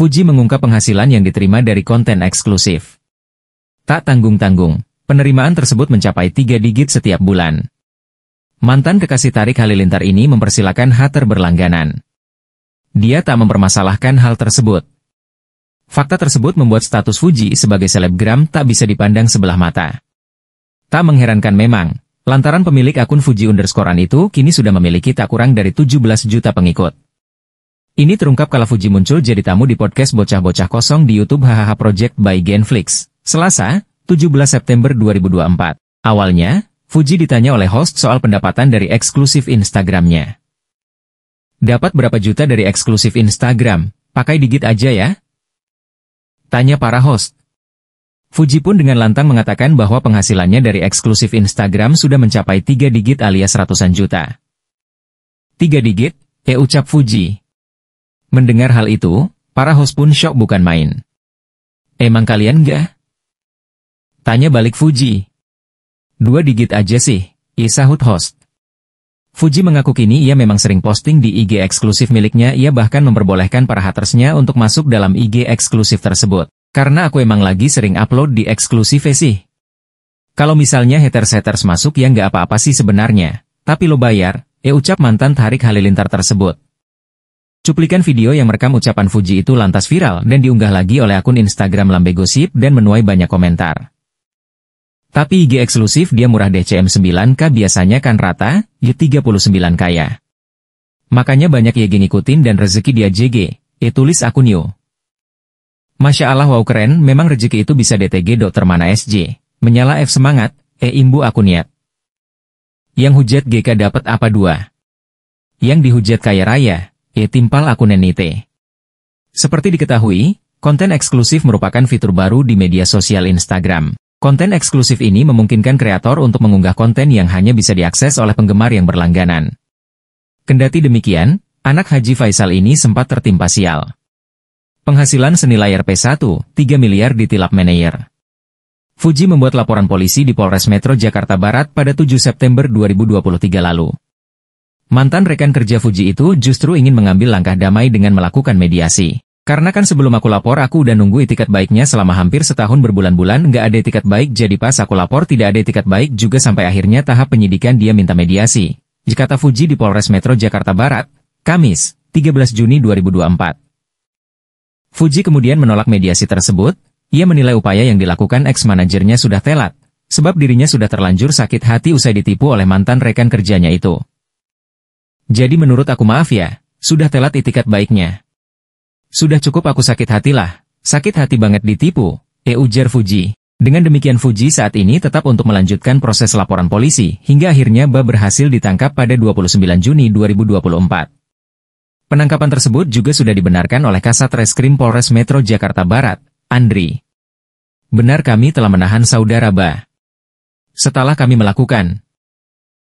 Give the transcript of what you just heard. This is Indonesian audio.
Fuji mengungkap penghasilan yang diterima dari konten eksklusif. Tak tanggung-tanggung, penerimaan tersebut mencapai tiga digit setiap bulan. Mantan kekasih Tarik Halilintar ini mempersilahkan hater berlangganan. Dia tak mempermasalahkan hal tersebut. Fakta tersebut membuat status Fuji sebagai selebgram tak bisa dipandang sebelah mata. Tak mengherankan memang, lantaran pemilik akun Fuji underscorean itu kini sudah memiliki tak kurang dari 17 juta pengikut. Ini terungkap kalau Fuji muncul jadi tamu di podcast Bocah-Bocah Kosong di Youtube Hahaha Project by Genflix. Selasa, 17 September 2024. Awalnya, Fuji ditanya oleh host soal pendapatan dari eksklusif Instagramnya. Dapat berapa juta dari eksklusif Instagram? Pakai digit aja ya? Tanya para host. Fuji pun dengan lantang mengatakan bahwa penghasilannya dari eksklusif Instagram sudah mencapai 3 digit alias ratusan juta. 3 digit? Eh ucap Fuji. Mendengar hal itu, para host pun shock bukan main. Emang kalian gak? Tanya balik Fuji. Dua digit aja sih, Isahut host. Fuji mengaku kini ia memang sering posting di IG eksklusif miliknya ia bahkan memperbolehkan para hatersnya untuk masuk dalam IG eksklusif tersebut. Karena aku emang lagi sering upload di eksklusif sih. Kalau misalnya haters-haters masuk ya nggak apa-apa sih sebenarnya. Tapi lo bayar, eh ucap mantan Tarik Halilintar tersebut. Cuplikan video yang merekam ucapan Fuji itu lantas viral dan diunggah lagi oleh akun Instagram Lambe Gosip dan menuai banyak komentar. Tapi IG eksklusif dia murah DCM 9K biasanya kan rata, y 39 kaya. Makanya banyak YG ngikutin dan rezeki dia JG, ya tulis akun Yo. Masya Allah wow keren, memang rezeki itu bisa DTG dokter mana SJ. Menyala F semangat, E imbu akun niat. Ya. Yang hujat GK dapat apa dua? Yang dihujat kaya raya, timpal akun NIT. Seperti diketahui, konten eksklusif merupakan fitur baru di media sosial Instagram. Konten eksklusif ini memungkinkan kreator untuk mengunggah konten yang hanya bisa diakses oleh penggemar yang berlangganan. Kendati demikian, anak Haji Faisal ini sempat tertimpa sial. Penghasilan senilai rp 13 3 miliar ditilap manajer. Fuji membuat laporan polisi di Polres Metro Jakarta Barat pada 7 September 2023 lalu. Mantan rekan kerja Fuji itu justru ingin mengambil langkah damai dengan melakukan mediasi. Karena kan sebelum aku lapor aku udah nunggu etikat baiknya selama hampir setahun berbulan-bulan nggak ada etikat baik jadi pas aku lapor tidak ada etikat baik juga sampai akhirnya tahap penyidikan dia minta mediasi. Jikata Fuji di Polres Metro Jakarta Barat, Kamis, 13 Juni 2024. Fuji kemudian menolak mediasi tersebut, ia menilai upaya yang dilakukan ex-manajernya sudah telat, sebab dirinya sudah terlanjur sakit hati usai ditipu oleh mantan rekan kerjanya itu. Jadi menurut aku maaf ya, sudah telat itikat baiknya. Sudah cukup aku sakit hatilah, sakit hati banget ditipu, eh ujar Fuji. Dengan demikian Fuji saat ini tetap untuk melanjutkan proses laporan polisi, hingga akhirnya Ba berhasil ditangkap pada 29 Juni 2024. Penangkapan tersebut juga sudah dibenarkan oleh Kasat Reskrim Polres Metro Jakarta Barat, Andri. Benar kami telah menahan saudara Ba. Setelah kami melakukan